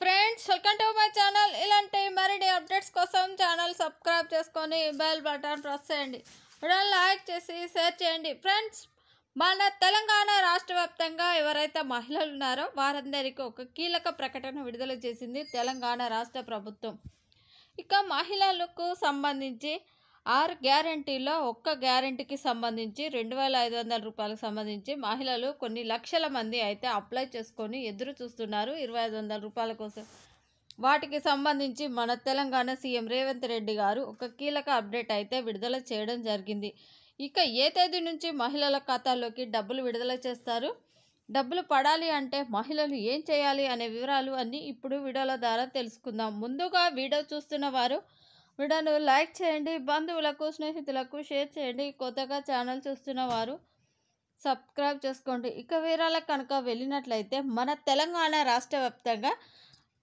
friends welcome to my channel ఇలాంటి మరిన్ని updates కోసం ఛానల్ సబ్స్క్రైబ్ చేసుకొని బెల్ బటన్ ప్రెస్ చేయండి లైక్ చేసి షేర్ చేయండి ఫ్రెండ్స్ మన తెలంగాణ రాష్ట్ర వ్యాప్తంగా ఎవరైతే మహిళలు ఉన్నారో వారందరికీ ఒక కీలక ప్రకటన విడుదల చేసింది తెలంగాణ రాష్ట్ర ప్రభుత్వం ఇక మహిళలకు సంబంధించి ఆరు గ్యారంటీలో ఒక్క గ్యారంటీకి సంబంధించి రెండు వేల ఐదు వందల రూపాయలకు సంబంధించి మహిళలు కొన్ని లక్షల మంది అయితే అప్లై చేసుకొని ఎదురు చూస్తున్నారు ఇరవై ఐదు వందల రూపాయల కోసం వాటికి సంబంధించి మన తెలంగాణ సీఎం రేవంత్ రెడ్డి గారు ఒక కీలక అప్డేట్ అయితే విడుదల చేయడం జరిగింది ఇక ఏ తేదీ నుంచి మహిళల ఖాతాలోకి డబ్బులు విడుదల చేస్తారు డబ్బులు పడాలి అంటే మహిళలు ఏం చేయాలి అనే వివరాలు అన్నీ ఇప్పుడు వీడియోల ద్వారా తెలుసుకుందాం ముందుగా వీడియో చూస్తున్న వారు వీడియోను లైక్ చేయండి బంధువులకు స్నేహితులకు షేర్ చేయండి కొత్తగా ఛానల్ చూస్తున్న వారు సబ్స్క్రైబ్ చేసుకోండి ఇక వీరాలకు కనుక వెళ్ళినట్లయితే మన తెలంగాణ రాష్ట్ర వ్యాప్తంగా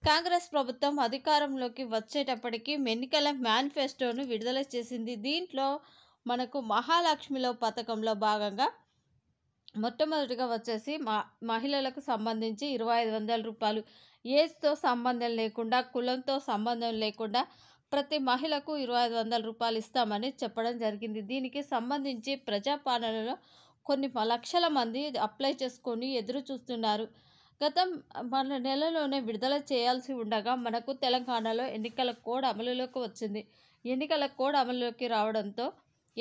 కాంగ్రెస్ ప్రభుత్వం అధికారంలోకి వచ్చేటప్పటికి ఎన్నికల మేనిఫెస్టోను విడుదల చేసింది దీంట్లో మనకు మహాలక్ష్మిలో పథకంలో భాగంగా మొట్టమొదటిగా వచ్చేసి మహిళలకు సంబంధించి ఇరవై ఐదు వందల రూపాయలు ఏజ్తో సంబంధం లేకుండా కులంతో సంబంధం లేకుండా ప్రతి మహిళకు ఇరవై ఐదు వందల రూపాయలు ఇస్తామని చెప్పడం జరిగింది దీనికి సంబంధించి ప్రజాపాలనలో కొన్ని లక్షల మంది అప్లై చేసుకొని ఎదురు చూస్తున్నారు గతం మన నెలలోనే విడుదల చేయాల్సి ఉండగా మనకు తెలంగాణలో ఎన్నికల కోడ్ అమలులోకి వచ్చింది ఎన్నికల కోడ్ అమలులోకి రావడంతో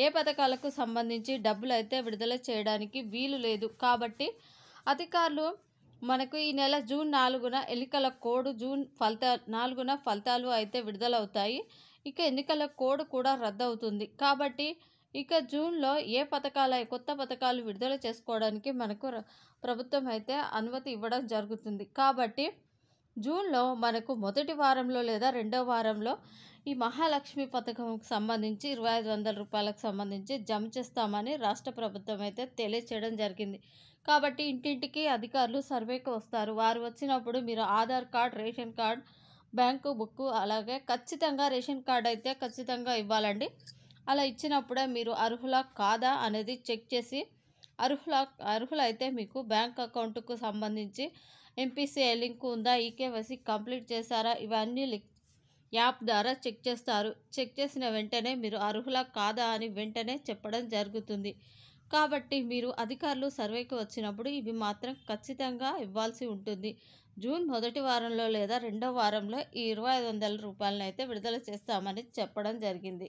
ఏ పథకాలకు సంబంధించి డబ్బులు అయితే విడుదల చేయడానికి వీలు లేదు కాబట్టి అధికారులు మనకు ఈ నెల జూన్ నాలుగున ఎన్నికల కోడ్ జూన్ ఫలితా నాలుగున ఫలితాలు అయితే విడుదలవుతాయి ఇక ఎన్నికల కోడ్ కూడా రద్దవుతుంది కాబట్టి ఇక జూన్లో ఏ పథకాలు కొత్త పథకాలు విడుదల చేసుకోవడానికి మనకు ప్రభుత్వం అయితే అనుమతి ఇవ్వడం జరుగుతుంది కాబట్టి జూన్లో మనకు మొదటి వారంలో లేదా రెండో వారంలో ఈ మహాలక్ష్మి పథకంకు సంబంధించి ఇరవై ఐదు వందల రూపాయలకు సంబంధించి జమ చేస్తామని రాష్ట్ర ప్రభుత్వం అయితే తెలియచేయడం జరిగింది కాబట్టి ఇంటింటికి అధికారులు సర్వేకి వస్తారు వారు వచ్చినప్పుడు మీరు Aadhaar card ration card bank book అలాగే ఖచ్చితంగా రేషన్ కార్డ్ అయితే ఖచ్చితంగా ఇవ్వాలండి అలా ఇచ్చినప్పుడే మీరు అర్హులా కాదా అనేది చెక్ చేసి అర్హుల అర్హులైతే మీకు బ్యాంక్ అకౌంట్కు సంబంధించి ఎంపీసీఐ లింక్ ఉందా ఈకేవైసీ కంప్లీట్ చేశారా ఇవన్నీ లిక్ యాప్ ద్వారా చెక్ చేస్తారు చెక్ చేసిన వెంటనే మీరు అర్హులా కాదా అని వెంటనే చెప్పడం జరుగుతుంది కాబట్టి మీరు అధికారులు సర్వేకి వచ్చినప్పుడు ఇవి మాత్రం ఖచ్చితంగా ఇవ్వాల్సి ఉంటుంది జూన్ మొదటి వారంలో లేదా రెండో వారంలో ఈ ఇరవై ఐదు వందల రూపాయలను అయితే విడుదల చేస్తామని చెప్పడం జరిగింది